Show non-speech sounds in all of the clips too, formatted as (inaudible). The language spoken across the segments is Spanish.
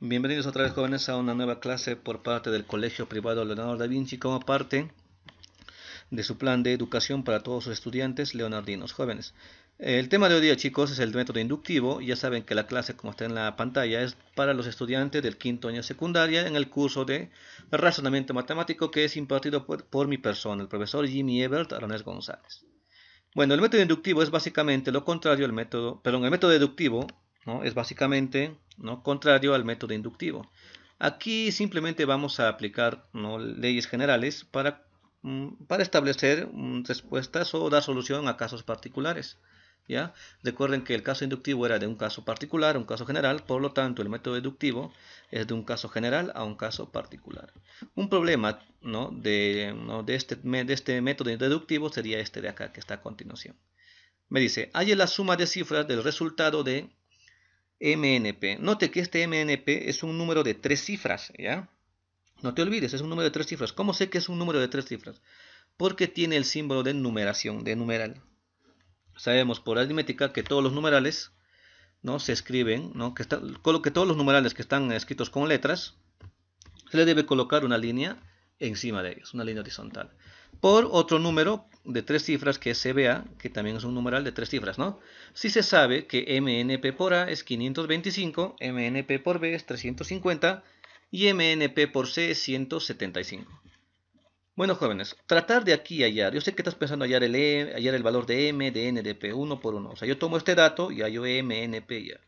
Bienvenidos otra vez jóvenes a una nueva clase por parte del Colegio Privado Leonardo da Vinci como parte de su plan de educación para todos sus estudiantes leonardinos jóvenes. El tema de hoy día chicos es el método inductivo, ya saben que la clase como está en la pantalla es para los estudiantes del quinto año secundaria en el curso de razonamiento matemático que es impartido por, mi persona, el profesor Jimmy Ebert Aranés González. Bueno, el método inductivo es básicamente lo contrario al método, perdón, el método deductivo es básicamente ¿no? contrario al método inductivo. Aquí simplemente vamos a aplicar leyes generales para, mm, para establecer mm, respuestas o dar solución a casos particulares. ¿ya? Recuerden que el caso inductivo era de un caso particular un caso general, por lo tanto el método deductivo es de un caso general a un caso particular. Un problema De, de, este, de este método deductivo sería este de acá que está a continuación. Me dice, halle la suma de cifras del resultado de MNP. Note que este MNP es un número de tres cifras, ¿ya? No te olvides, es un número de tres cifras. ¿Cómo sé que es un número de tres cifras? Porque tiene el símbolo de numeración, de numeral. Sabemos por aritmética que todos los numerales ¿no? se escriben, ¿no? que, que todos los numerales que están escritos con letras, se le debe colocar una línea encima de ellos, una línea horizontal por otro número de tres cifras que es CBA, que también es un numeral de tres cifras, ¿no? Si se sabe que MNP por A es 525, MNP por B es 350 y MNP por C es 175. Bueno, jóvenes, tratar de aquí hallar. Yo sé que estás pensando hallar el, e, hallar el valor de M, de N, de P, uno por uno. O sea, yo tomo este dato y hallo MNP ya.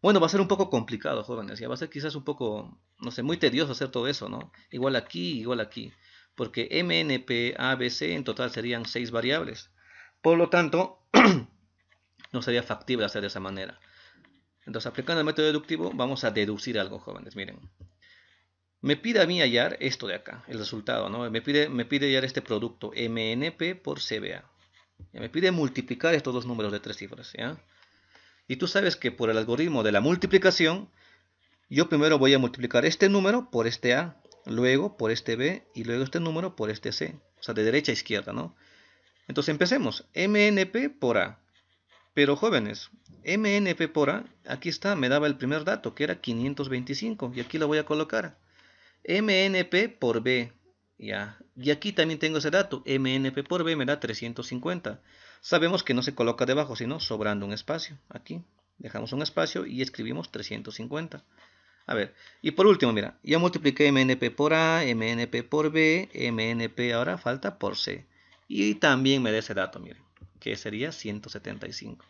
Bueno, va a ser un poco complicado, jóvenes. Ya va a ser quizás un poco, no sé, muy tedioso hacer todo eso, ¿no? Igual aquí, igual aquí porque MNP, ABC en total serían seis variables. Por lo tanto, (clears throat) no sería factible hacer de esa manera. Entonces, aplicando el método deductivo, vamos a deducir algo, jóvenes. Miren, me pide a mí hallar esto de acá, el resultado, ¿no? Me pide, me pide hallar este producto, MNP por CBA. Ya me pide multiplicar estos dos números de tres cifras, ¿ya? Y tú sabes que por el algoritmo de la multiplicación, yo primero voy a multiplicar este número por este A, luego por este B y luego este número por este C. O sea, de derecha a izquierda, ¿no? Entonces empecemos. MNP por A. Pero jóvenes, MNP por A, aquí está, me daba el primer dato, que era 525, y aquí lo voy a colocar. MNP por B, ya. Y aquí también tengo ese dato, MNP por B me da 350. Sabemos que no se coloca debajo, sino sobrando un espacio. Aquí dejamos un espacio y escribimos 350. A ver, y por último, mira, ya multipliqué MNP por A, MNP por B, MNP ahora falta por C. Y también me da ese dato, miren, que sería 175.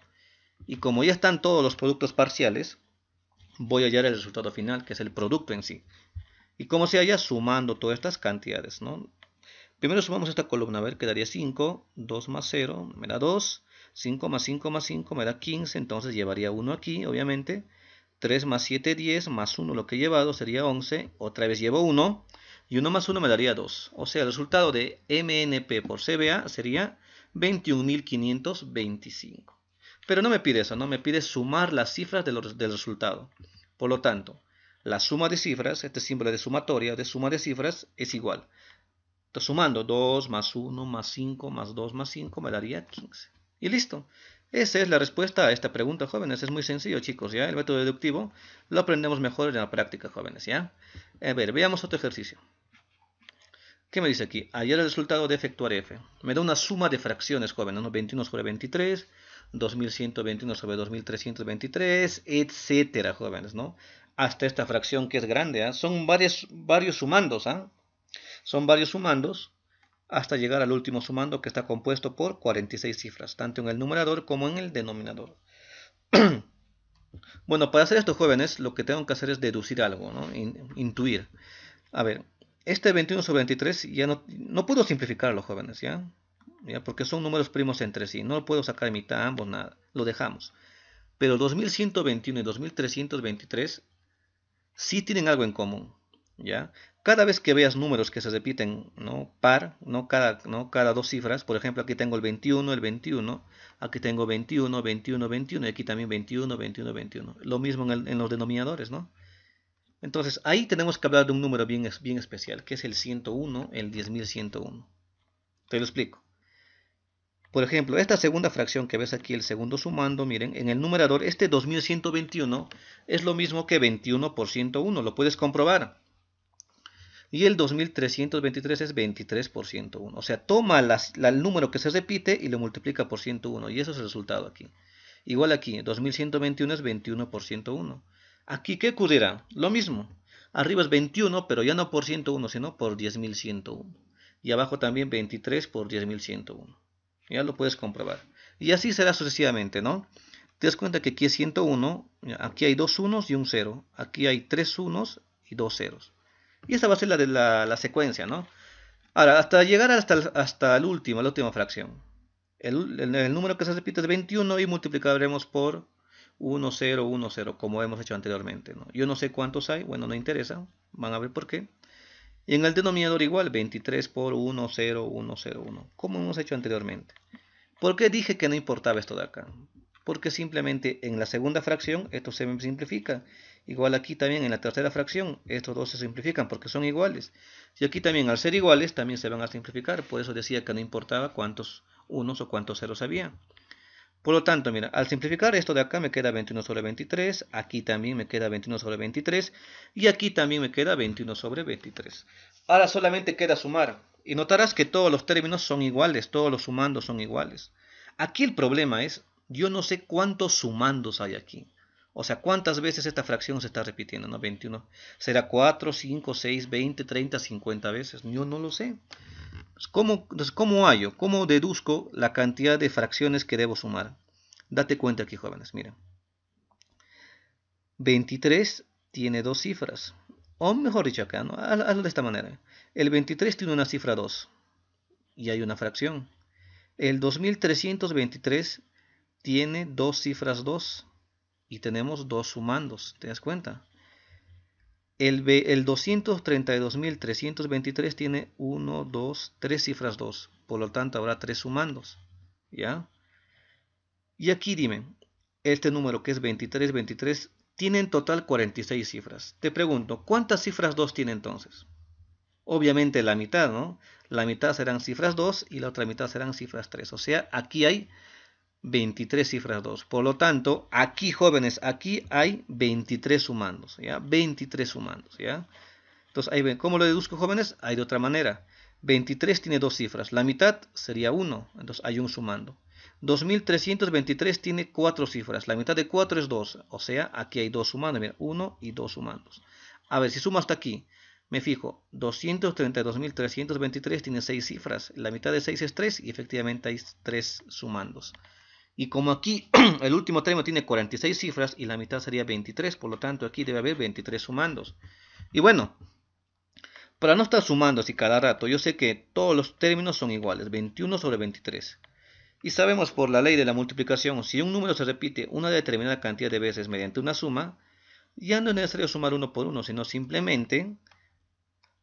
Y como ya están todos los productos parciales, voy a hallar el resultado final, que es el producto en sí. ¿Y como se halla? Sumando todas estas cantidades, ¿no? Primero sumamos esta columna, a ver, quedaría 5, 2 más 0, me da 2, 5 más 5 más 5 me da 15, entonces llevaría 1 aquí, obviamente, 3 más 7, 10, más 1 lo que he llevado sería 11, otra vez llevo 1, y 1 más 1 me daría 2. O sea, el resultado de MNP por CBA sería 21.525. Pero no me pide eso, no me pide sumar las cifras del resultado. Por lo tanto, la suma de cifras, este símbolo de sumatoria, de suma de cifras, es igual. Entonces, sumando 2 más 1 más 5 más 2 más 5 me daría 15. Y listo. Esa es la respuesta a esta pregunta, jóvenes. Es muy sencillo, chicos, ¿ya? El método deductivo lo aprendemos mejor en la práctica, jóvenes, ¿ya? A ver, veamos otro ejercicio. ¿Qué me dice aquí? Ayer el resultado de efectuar f. Me da una suma de fracciones, jóvenes, ¿no? 21 sobre 23, 2121 sobre 2323, etcétera, jóvenes, ¿no? Hasta esta fracción que es grande, ¿ah? Son varios, varios sumandos, ¿ah? Son varios sumandos hasta llegar al último sumando que está compuesto por 46 cifras, tanto en el numerador como en el denominador. (clears throat) bueno, para hacer esto, jóvenes, lo que tengo que hacer es deducir algo, ¿no? intuir. A ver, este 21 sobre 23 ya no, no puedo los jóvenes, ¿ya? Porque son números primos entre sí, no lo puedo sacar mitad ambos, nada, lo dejamos. Pero 2121 y 2323 sí tienen algo en común, ¿ya? Cada vez que veas números que se repiten, ¿no? Par, ¿no? Cada, ¿no? Cada dos cifras, por ejemplo, aquí tengo el 21, el 21, aquí tengo 21, 21, 21, y aquí también 21, 21, 21. Lo mismo en, los denominadores, ¿no? Entonces, ahí tenemos que hablar de un número bien, bien especial, que es el 101, el 10.101. Te lo explico. Por ejemplo, esta segunda fracción que ves aquí, el segundo sumando, miren, en el numerador, este 2121 es lo mismo que 21 por 101, lo puedes comprobar y el 2323 es 23 por 101. O sea, toma el número que se repite y lo multiplica por 101 y eso es el resultado aquí. Igual aquí, 2121 es 21 por 101. Aquí, ¿qué ocurrirá? Lo mismo. Arriba es 21, pero ya no por 101, sino por 10.101. Y abajo también 23 por 10.101. Ya lo puedes comprobar. Y así será sucesivamente, ¿no? Te das cuenta que aquí es 101, aquí hay dos unos y un cero. Aquí hay tres unos y dos ceros. Y esta va a ser la, la, la secuencia, ¿no? Ahora, hasta llegar hasta el, hasta el último, la última fracción. El, el, número que se repite es 21 y multiplicaremos por 1, 0, 1, como hemos hecho anteriormente. ¿no? Yo no sé cuántos hay, bueno, no interesa, van a ver por qué. Y en el denominador igual, 23 por 1, 0, 1, 1, como hemos hecho anteriormente. ¿Por qué dije que no importaba esto de acá? Porque simplemente en la segunda fracción esto se simplifica Igual aquí también en la tercera fracción, estos dos se simplifican porque son iguales. Y aquí también al ser iguales también se van a simplificar, por eso decía que no importaba cuántos unos o cuántos ceros había. Por lo tanto, mira, al simplificar esto de acá me queda 21 sobre 23, aquí también me queda 21 sobre 23 y aquí también me queda 21 sobre 23. Ahora solamente queda sumar y notarás que todos los términos son iguales, todos los sumandos son iguales. Aquí el problema es, yo no sé cuántos sumandos hay aquí. O sea, ¿cuántas veces esta fracción se está repitiendo? ¿no? 21. ¿Será 4, 5, 6, 20, 30, 50 veces? Yo no lo sé. Pues, ¿Cómo, cómo hallo? ¿Cómo deduzco la cantidad de fracciones que debo sumar? Date cuenta aquí, jóvenes, mira. 23 tiene dos cifras. O mejor dicho acá, ¿no? hazlo de esta manera. El 23 tiene una cifra 2 y hay una fracción. El 2323 tiene dos cifras 2 y tenemos dos sumandos, ¿te das cuenta? El, el 232.323 tiene 1, 2, 3 cifras 2. Por lo tanto, habrá tres sumandos. ¿Ya? Y aquí dime, este número que es 23, 23, tiene en total 46 cifras. Te pregunto, ¿cuántas cifras 2 tiene entonces? Obviamente la mitad, ¿no? La mitad serán cifras 2 y la otra mitad serán cifras 3. O sea, aquí hay 23 cifras 2. Por lo tanto, aquí jóvenes, aquí hay 23 sumandos, ¿ya? 23 sumandos, ¿ya? Entonces, ahí ven, ¿cómo lo deduzco jóvenes? Hay de otra manera. 23 tiene dos cifras, la mitad sería 1, entonces hay un sumando. 2323 tiene cuatro cifras, la mitad de 4 es 2, o sea, aquí hay dos sumandos, mira, 1 y 2 sumandos. A ver, si sumo hasta aquí, me fijo, 232.323 tiene 6 cifras, la mitad de 6 es 3 y efectivamente hay 3 sumandos. Y como aquí (clears throat) el último término tiene 46 cifras y la mitad sería 23, por lo tanto aquí debe haber 23 sumandos. Y bueno, para no estar sumando así cada rato, yo sé que todos los términos son iguales, 21 sobre 23. Y sabemos por la ley de la multiplicación, si un número se repite una determinada cantidad de veces mediante una suma, ya no es necesario sumar uno por uno, sino simplemente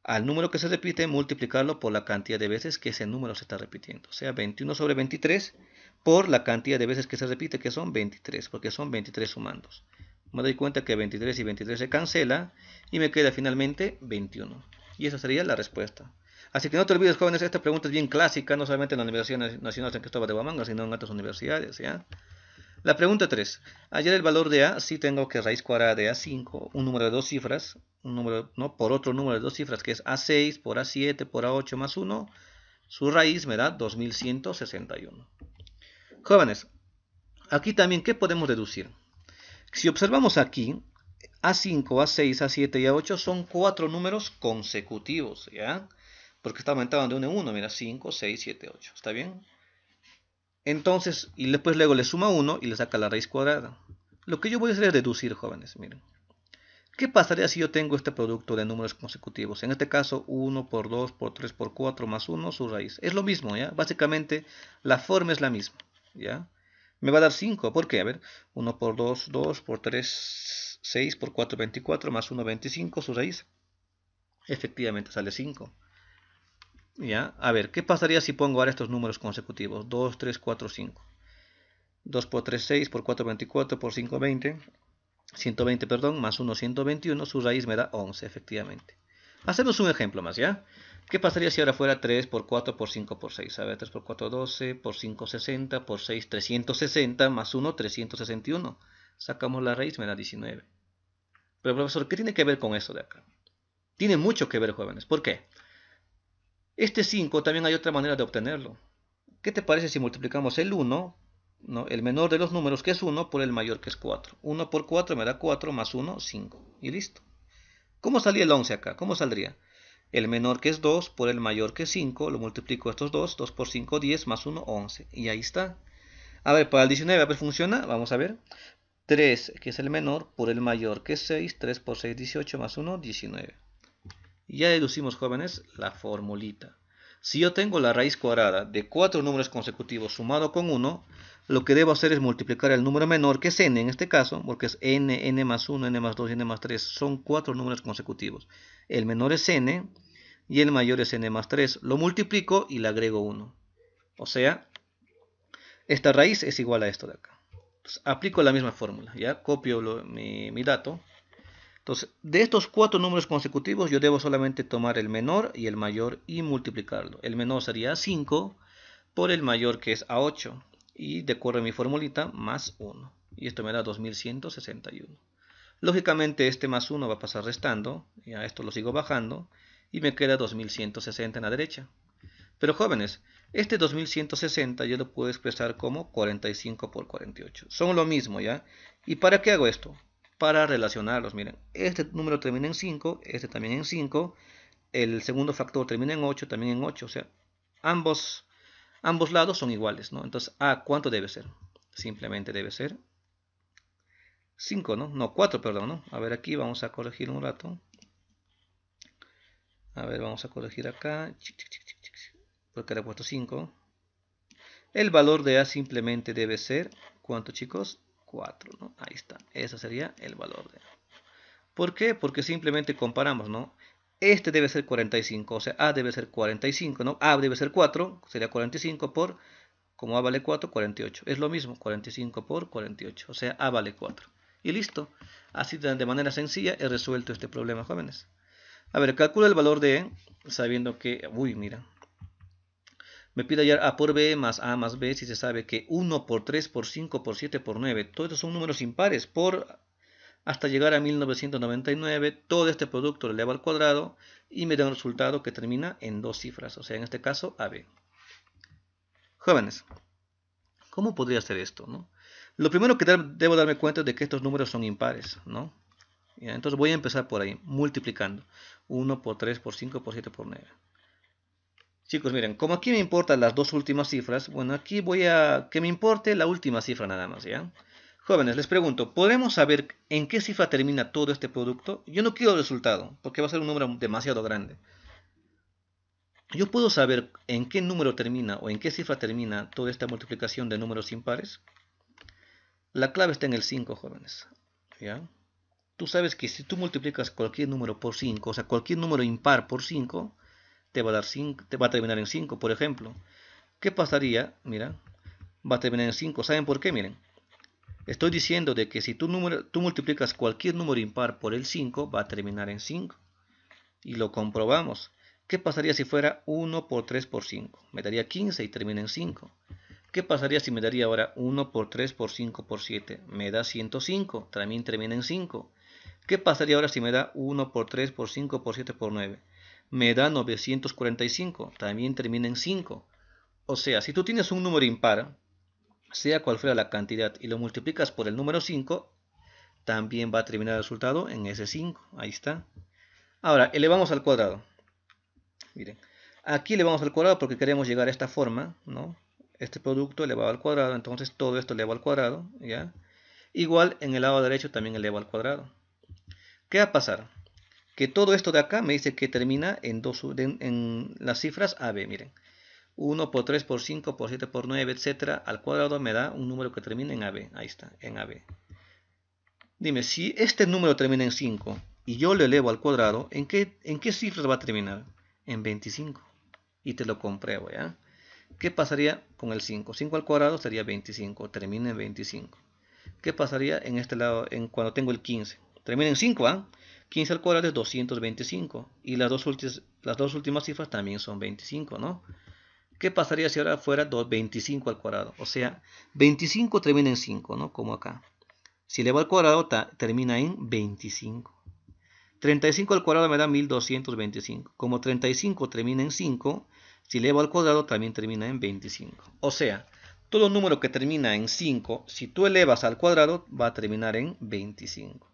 al número que se repite multiplicarlo por la cantidad de veces que ese número se está repitiendo. O sea, 21 sobre 23 por la cantidad de veces que se repite, que son 23, porque son 23 sumandos. Me doy cuenta que 23 y 23 se cancela y me queda finalmente 21. Y esa sería la respuesta. Así que no te olvides, jóvenes, esta pregunta es bien clásica, no solamente en la Universidad Nacional San Cristóbal de Guamanga, sino en otras universidades. ¿ya? La pregunta 3. Ayer el valor de A si tengo que raíz cuadrada de A5, un número de dos cifras, un número, ¿no? por otro número de dos cifras, que es A6 por A7 por A8 más 1, su raíz me da 2161. Jóvenes, aquí también, ¿qué podemos deducir? Si observamos aquí, A5, A6, A7 y A8 son cuatro números consecutivos, ¿ya? Porque está aumentando de 1 en 1, mira, 5, 6, 7, 8, ¿está bien? Entonces, y después luego le suma 1 y le saca la raíz cuadrada. Lo que yo voy a hacer es deducir, jóvenes, miren. ¿Qué pasaría si yo tengo este producto de números consecutivos? En este caso, 1 por 2 por 3 por 4 más 1, su raíz. Es lo mismo, ¿ya? Básicamente, la forma es la misma. ¿ya? Me va a dar 5, ¿por qué? A ver, 1 por 2, 2 por 3, 6 por 4, 24, más 1, 25, su raíz. Efectivamente sale 5. ¿Ya? A ver, ¿qué pasaría si pongo ahora estos números consecutivos? 2, 3, 4, 5. 2 por 3, 6, por 4, 24, por 5, 20. 120, perdón, más 1, 121, su raíz me da 11, efectivamente. Hacemos un ejemplo más, ¿ya? ¿Qué pasaría si ahora fuera 3 por 4 por 5 por 6? A ver, 3 por 4, 12, por 5, 60, por 6, 360, más 1, 361. Sacamos la raíz, me da 19. Pero profesor, ¿qué tiene que ver con eso de acá? Tiene mucho que ver, jóvenes. ¿Por qué? Este 5 también hay otra manera de obtenerlo. ¿Qué te parece si multiplicamos el 1, ¿no? el menor de los números que es 1, por el mayor que es 4? 1 por 4 me da 4, más 1, 5. Y listo. ¿Cómo salía el 11 acá? ¿Cómo saldría? el menor que es 2 por el mayor que es 5, lo multiplico estos dos, 2 por 5, 10, más 1, 11, y ahí está. A ver, para el 19, a ver, funciona, vamos a ver. 3, que es el menor, por el mayor que es 6, 3 por 6, 18, más 1, 19. Ya deducimos, jóvenes, la formulita. Si yo tengo la raíz cuadrada de cuatro números consecutivos sumado con 1, lo que debo hacer es multiplicar el número menor, que es n en este caso, porque es n, n más 1, n más 2, n más 3, son cuatro números consecutivos. El menor es n, y el mayor es n más 3. Lo multiplico y le agrego 1. O sea, esta raíz es igual a esto de acá. aplico la misma fórmula, ¿ya? Copio mi, dato. Entonces, de estos cuatro números consecutivos, yo debo solamente tomar el menor y el mayor y multiplicarlo. El menor sería 5 por el mayor que es A8. Y de acuerdo a mi formulita, más 1. Y esto me da 2161. Lógicamente, este más 1 va a pasar restando. Ya esto lo sigo bajando y me queda 2160 en la derecha. Pero jóvenes, este 2160 yo lo puedo expresar como 45 por 48. Son lo mismo, ¿ya? ¿Y para qué hago esto? Para relacionarlos, miren. Este número termina en 5, este también en 5. El segundo factor termina en 8, también en 8. O sea, ambos, ambos lados son iguales, ¿no? Entonces, ¿a cuánto debe ser? Simplemente debe ser 5, ¿no? No, 4, perdón, ¿no? A ver, aquí vamos a corregir un rato. A ver, vamos a corregir acá. Porque le he puesto 5. El valor de A simplemente debe ser, ¿cuánto chicos? 4, ¿no? Ahí está. Ese sería el valor de A. ¿Por qué? Porque simplemente comparamos, ¿no? Este debe ser 45, o sea, A debe ser 45, ¿no? A debe ser 4, sería 45 por, como A vale 4, 48. Es lo mismo, 45 por 48, o sea, A vale 4. Y listo. Así de manera sencilla he resuelto este problema, jóvenes. A ver, calcula el valor de, sabiendo que, uy, mira, me pide hallar A por B más A más B si se sabe que 1 por 3 por 5 por 7 por 9, todos estos son números impares, por hasta llegar a 1999, todo este producto lo eleva al cuadrado y me da un resultado que termina en dos cifras, o sea, en este caso AB. Jóvenes, ¿cómo podría hacer esto? Lo primero que debo darme cuenta es de que estos números son impares, ¿no? Entonces voy a empezar por ahí, multiplicando. 1 por 3 por 5 por 7 por 9. Chicos, miren, como aquí me importan las dos últimas cifras, bueno, aquí voy a que me importe la última cifra nada más, ¿ya? Jóvenes, les pregunto, ¿podemos saber en qué cifra termina todo este producto? Yo no quiero el resultado, porque va a ser un número demasiado grande. Yo puedo saber en qué número termina o en qué cifra termina toda esta multiplicación de números impares. La clave está en el 5, jóvenes. ¿Ya? tú sabes que si tú multiplicas cualquier número por 5, o sea, cualquier número impar por 5, te va a, dar 5, te va a terminar en 5, por ejemplo. ¿Qué pasaría? Mira, va a terminar en 5. ¿Saben por qué? Miren. Estoy diciendo de que si tú, número, tú multiplicas cualquier número impar por el 5, va a terminar en 5. Y lo comprobamos. ¿Qué pasaría si fuera 1 por 3 por 5? Me daría 15 y termina en 5. ¿Qué pasaría si me daría ahora 1 por 3 por 5 por 7? Me da 105, también termina en 5. ¿Qué pasaría ahora si me da 1 por 3 por 5 por 7 por 9? Me da 945, también termina en 5. O sea, si tú tienes un número impar, sea cual fuera la cantidad, y lo multiplicas por el número 5, también va a terminar el resultado en ese 5. Ahí está. Ahora, elevamos eh, al cuadrado. Miren, aquí elevamos al cuadrado porque queremos llegar a esta forma, ¿no? Este producto elevado al cuadrado, entonces todo esto elevado al cuadrado, ¿ya? Igual en el lado derecho también elevado al cuadrado. ¿Qué va a pasar? Que todo esto de acá me dice que termina en, dos, en, las cifras AB, miren. 1 por 3 por 5 por 7 por 9, etcétera, al cuadrado me da un número que termina en AB. Ahí está, en AB. Dime, si este número termina en 5 y yo lo elevo al cuadrado, ¿en qué, en qué cifras va a terminar? En 25. Y te lo compruebo, ¿ya? ¿Qué pasaría con el 5? 5 al cuadrado sería 25, termina en 25. ¿Qué pasaría en este lado en cuando tengo el 15? termina en 5, ¿ah? 15 al cuadrado es 225. Y las dos, últimas, las dos últimas cifras también son 25, ¿no? ¿Qué pasaría si ahora fuera 25 al cuadrado? O sea, 25 termina en 5, ¿no? Como acá. Si elevo al cuadrado, termina en 25. 35 al cuadrado me da 1225. Como 35 termina en 5, si eleva al cuadrado también termina en 25. O sea, todo número que termina en 5, si tú elevas al cuadrado, va a terminar en 25.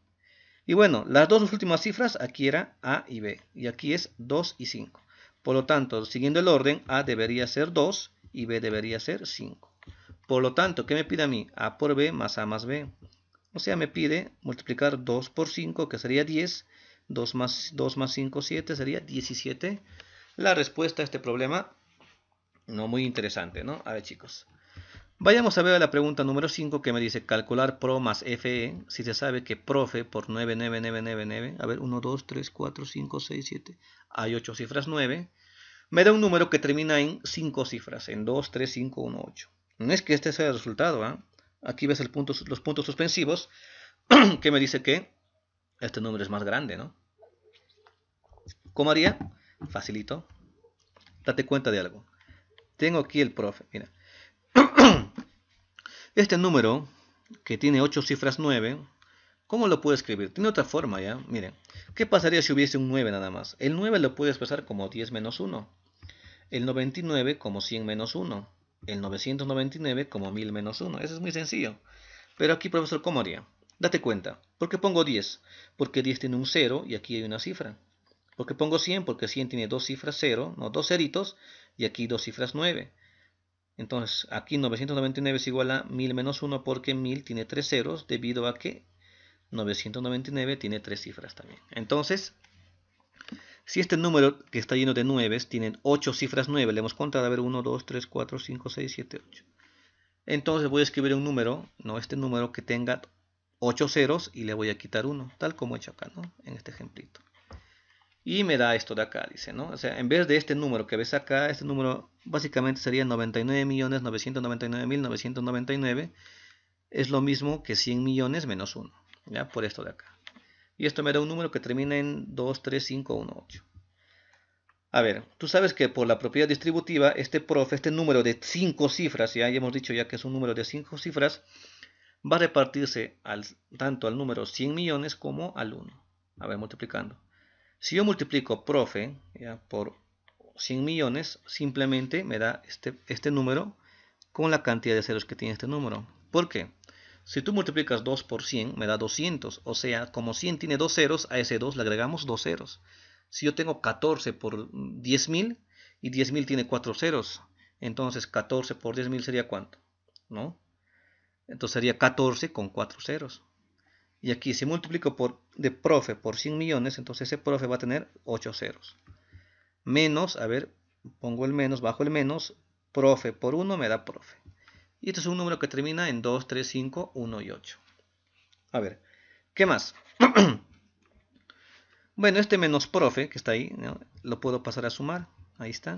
Y bueno, las dos últimas cifras aquí era A y B, y aquí es 2 y 5. Por lo tanto, siguiendo el orden, A debería ser 2 y B debería ser 5. Por lo tanto, ¿qué me pide a mí? A por B más A más B. O sea, me pide multiplicar 2 por 5, que sería 10. 2 más, 2 más 5, 7, sería 17. La respuesta a este problema, no muy interesante, ¿no? A ver, chicos. Vayamos a ver la pregunta número 5 que me dice calcular PRO más FE, si se sabe que PROFE por 9, a ver, 1, 2, 3, 4, 5, 6, 7, hay 8 cifras 9, me da un número que termina en 5 cifras, en 2, 3, 5, 1, 8. No es que este sea el resultado, ¿ah? aquí ves el punto, los puntos suspensivos (clears throat) que me dice que este número es más grande, ¿no? ¿Cómo haría? Facilito. Date cuenta de algo. Tengo aquí el profe, mira. Este número, que tiene 8 cifras 9, ¿cómo lo puedo escribir? Tiene otra forma, ¿ya? Miren, ¿qué pasaría si hubiese un 9 nada más? El 9 lo puedo expresar como 10 menos 1, el 99 como 100 menos 1, el 999 como 1000 menos 1. Eso es muy sencillo. Pero aquí, profesor, ¿cómo haría? Date cuenta. ¿Por qué pongo 10? Porque 10 tiene un 0 y aquí hay una cifra. ¿Por qué pongo 100? Porque 100 tiene dos cifras 0, no, dos ceritos, y aquí dos cifras 9. Entonces, aquí 999 es igual a 1000 menos 1 porque 1000 tiene 3 ceros debido a que 999 tiene 3 cifras también. Entonces, si este número que está lleno de 9 tiene 8 cifras 9, le hemos contado, a ver, 1, 2, 3, 4, 5, 6, 7, 8. Entonces voy a escribir un número, no este número que tenga 8 ceros y le voy a quitar 1, tal como he hecho acá, ¿no? En este ejemplito y me da esto de acá, dice, ¿no? O sea, en vez de este número que ves acá, este número básicamente sería 99.999.999, es lo mismo que 100 millones menos 1, ¿ya? Por esto de acá. Y esto me da un número que termina en 2, 3, 5, 1, 8. A ver, tú sabes que por la propiedad distributiva, este profe, este número de 5 cifras, ya, hemos dicho ya que es un número de 5 cifras, va a repartirse al, tanto al número 100 millones como al 1. A ver, multiplicando. Si yo multiplico profe por 100 millones, simplemente me da este, este número con la cantidad de ceros que tiene este número. ¿Por qué? Si tú multiplicas 2 por 100, me da 200. O sea, como 100 tiene dos ceros, a ese 2 le agregamos dos ceros. Si yo tengo 14 por 10.000 y 10.000 tiene cuatro ceros, entonces 14 por 10.000 sería cuánto? ¿No? Entonces sería 14 con 4 ceros. Y aquí si multiplico por de profe por 100 millones, entonces ese profe va a tener 8 ceros. Menos, a ver, pongo el menos, bajo el menos, profe por 1 me da profe. Y este es un número que termina en 2, 3, 5, 1 y 8. A ver, ¿qué más? (clears throat) bueno, este menos profe que está ahí, lo puedo pasar a sumar. Ahí está.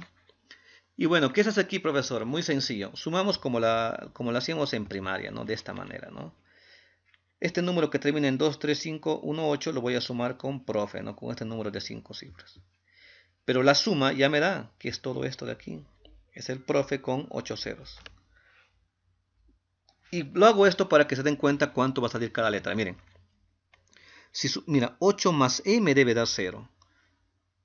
Y bueno, ¿qué hace aquí, profesor? Muy sencillo. Sumamos como la, como hacíamos en primaria, ¿no? De esta manera, ¿no? Este número que termina en 2, 3, 5, 1, 8, lo voy a sumar con profe, ¿no? con este número de 5 cifras. Pero la suma ya me da, que es todo esto de aquí. Es el profe con 8 ceros. Y lo hago esto para que se den cuenta cuánto va a salir cada letra. Miren. Si mira, 8 más m debe dar 0.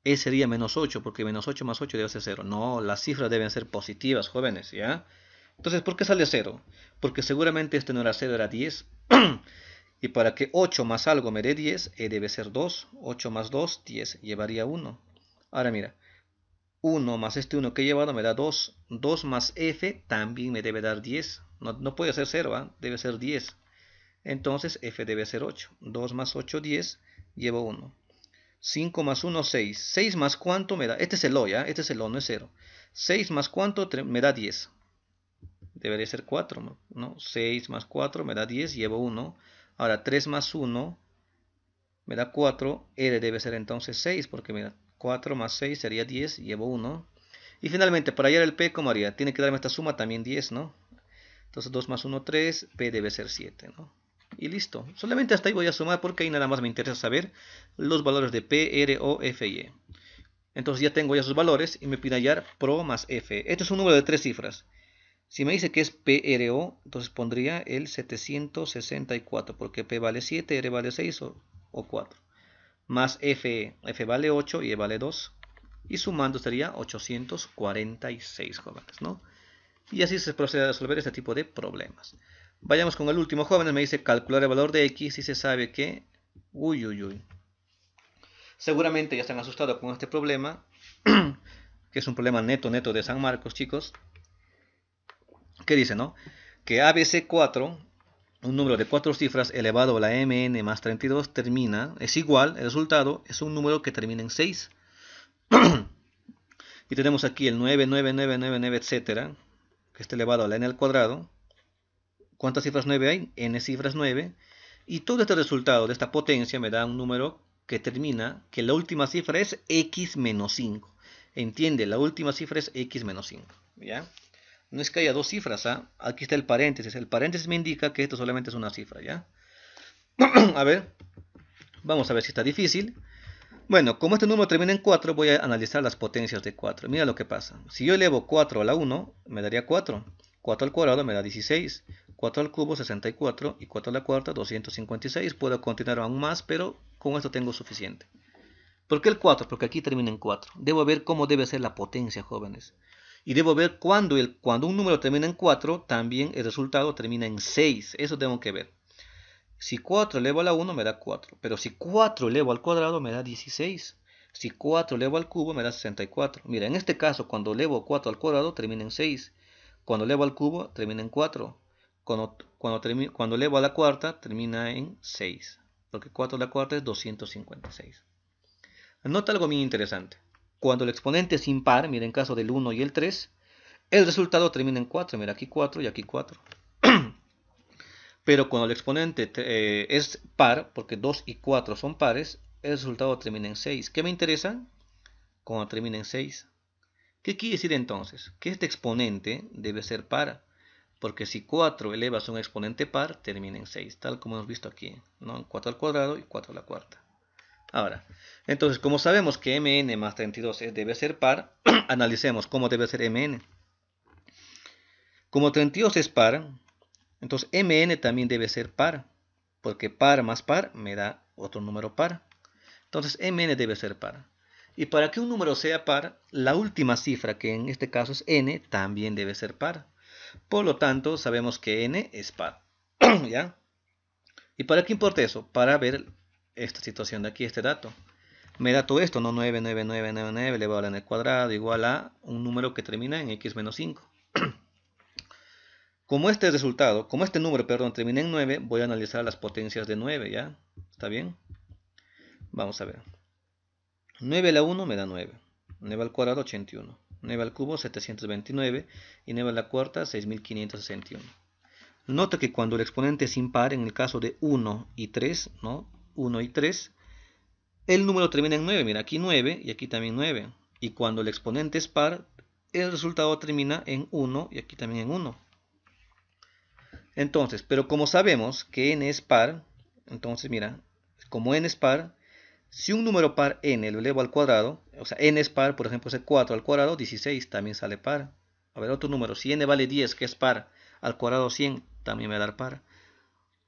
E sería menos 8, porque menos 8 más 8 debe ser 0. No, las cifras deben ser positivas, jóvenes, ¿ya? Entonces, ¿por qué sale 0? Porque seguramente este no era 0, era 10. (clears throat) y para que 8 más algo me dé 10, E debe ser 2. 8 más 2, 10, llevaría 1. Ahora mira, 1 más este 1 que he llevado me da 2. 2 más f también me debe dar 10. No, puede ser 0, ¿ah? debe ser 10. Entonces f debe ser 8. 2 más 8, 10, llevo 1. 5 más 1, 6. 6 más cuánto me da, este es el O ya, ¿ah? este es el O, no es 0. 6 más cuánto me da 10 debería ser 4, ¿no? 6 más 4 me da 10, llevo 1. Ahora 3 más 1 me da 4, R debe ser entonces 6, porque mira, 4 más 6 sería 10, llevo 1. Y finalmente, para hallar el P, ¿cómo haría? Tiene que darme esta suma también 10, ¿no? Entonces 2 más 1, 3, P debe ser 7, ¿no? Y listo. Solamente hasta ahí voy a sumar porque ahí nada más me interesa saber los valores de P, R, O, F y E. Entonces ya tengo ya sus valores y me pide hallar PRO más F. Este es un número de tres cifras. Si me dice que es PRO, entonces pondría el 764, porque P vale 7, R vale 6 o, 4. Más F, F vale 8 y E vale 2. Y sumando sería 846 jóvenes, ¿no? Y así se procede a resolver este tipo de problemas. Vayamos con el último, jóvenes. Me dice calcular el valor de X y se sabe que... Uy, uy, uy. Seguramente ya están asustados con este problema, (clears throat) que es un problema neto, neto de San Marcos, chicos. ¿Qué dice, no? Que ABC4, un número de cuatro cifras elevado a la mn más 32, termina, es igual, el resultado es un número que termina en 6. (clears throat) y tenemos aquí el 99999, etcétera, que está elevado a la n al cuadrado. ¿Cuántas cifras 9 hay? n cifras 9. Y todo este resultado de esta potencia me da un número que termina, que la última cifra es x menos 5. Entiende, la última cifra es x menos 5. ¿Ya? no es que haya dos cifras, ¿ah? Aquí está el paréntesis. El paréntesis me indica que esto solamente es una cifra, ¿ya? (clears throat) a ver, vamos a ver si está difícil. Bueno, como este número termina en 4, voy a analizar las potencias de 4. Mira lo que pasa. Si yo elevo 4 a la 1, me daría 4. 4 al cuadrado me da 16. 4 al cubo, 64. Y 4 a la cuarta, 256. Puedo continuar aún más, pero con esto tengo suficiente. ¿Por qué el 4? Porque aquí termina en 4. Debo ver cómo debe ser la potencia, jóvenes. Y debo ver cuando, el, cuando un número termina en 4, también el resultado termina en 6. Eso tengo que ver. Si 4 elevo a la 1 me da 4. Pero si 4 elevo al cuadrado me da 16. Si 4 elevo al cubo me da 64. Mira, en este caso cuando elevo 4 al cuadrado termina en 6. Cuando elevo al cubo termina en 4. Cuando, cuando, elevo a la cuarta termina en 6. Porque 4 a la cuarta es 256. Nota algo muy interesante. Cuando el exponente es impar, miren, en caso del 1 y el 3, el resultado termina en 4. Mira, aquí 4 y aquí 4. (clears throat) Pero cuando el exponente eh, es par, porque 2 y 4 son pares, el resultado termina en 6. ¿Qué me interesa? Cuando termina en 6. ¿Qué quiere decir entonces? Que este exponente debe ser par. Porque si 4 elevas un exponente par, termina en 6, tal como hemos visto aquí. ¿no? 4 al cuadrado y 4 a la cuarta. Ahora, entonces, como sabemos que mn más 32 debe ser par, (clears throat) analicemos cómo debe ser mn. Como 32 es par, entonces mn también debe ser par, porque par más par me da otro número par. Entonces mn debe ser par. Y para que un número sea par, la última cifra, que en este caso es n, también debe ser par. Por lo tanto, sabemos que n es par. (clears throat) ¿Ya? ¿Y para qué importa eso? Para ver esta situación de aquí, este dato. Me da todo esto, ¿no? 99999 elevado a n al cuadrado igual a un número que termina en x menos 5. (clears throat) Como este resultado, como este número, perdón, termina en 9, voy a analizar las potencias de 9, ¿ya? ¿Está bien? Vamos a ver. 9 a la 1 me da 9. 9 al cuadrado, 81. 9 al cubo, 729. Y 9 a la cuarta, 6561. Nota que cuando el exponente es impar, en el caso de 1 y 3, ¿no? 1 y 3, el número termina en 9. Mira, aquí 9 y aquí también 9. Y cuando el exponente es par, el resultado termina en 1 y aquí también en 1. Entonces, pero como sabemos que n es par, entonces mira, como n es par, si un número par n lo elevo al cuadrado, o sea, n es par, por ejemplo, ese 4 al cuadrado, 16 también sale par. A ver, otro número, si n vale 10, que es par, al cuadrado 100 también me va a dar par.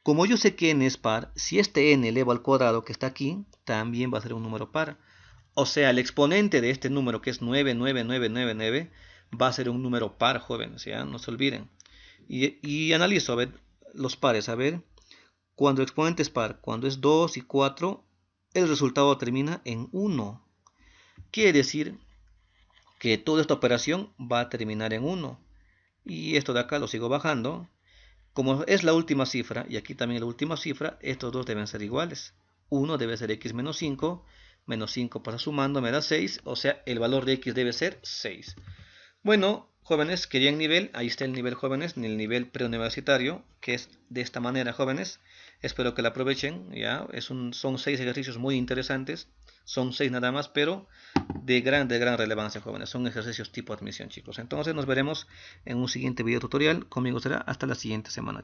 Como yo sé que n es par, si este n elevado al cuadrado que está aquí, también va a ser un número par. O sea, el exponente de este número que es 99999 va a ser un número par, jóvenes, ¿ya? No se olviden. Y, analizo, a ver, los pares, a ver, cuando el exponente es par, cuando es 2 y 4, el resultado termina en 1. Quiere decir que toda esta operación va a terminar en 1. Y esto de acá lo sigo bajando. Como es la última cifra, y aquí también la última cifra, estos dos deben ser iguales. 1 debe ser x menos 5, menos 5 pasa sumando, me da 6, o sea, el valor de x debe ser 6. Bueno, jóvenes, querían nivel, ahí está el nivel jóvenes, el nivel preuniversitario, que es de esta manera, jóvenes. Espero que la aprovechen, ¿ya? Es un, son seis ejercicios muy interesantes, son seis nada más, pero de gran, de gran relevancia, jóvenes. Son ejercicios tipo admisión, chicos. Entonces nos veremos en un siguiente video tutorial. Conmigo será hasta la siguiente semana.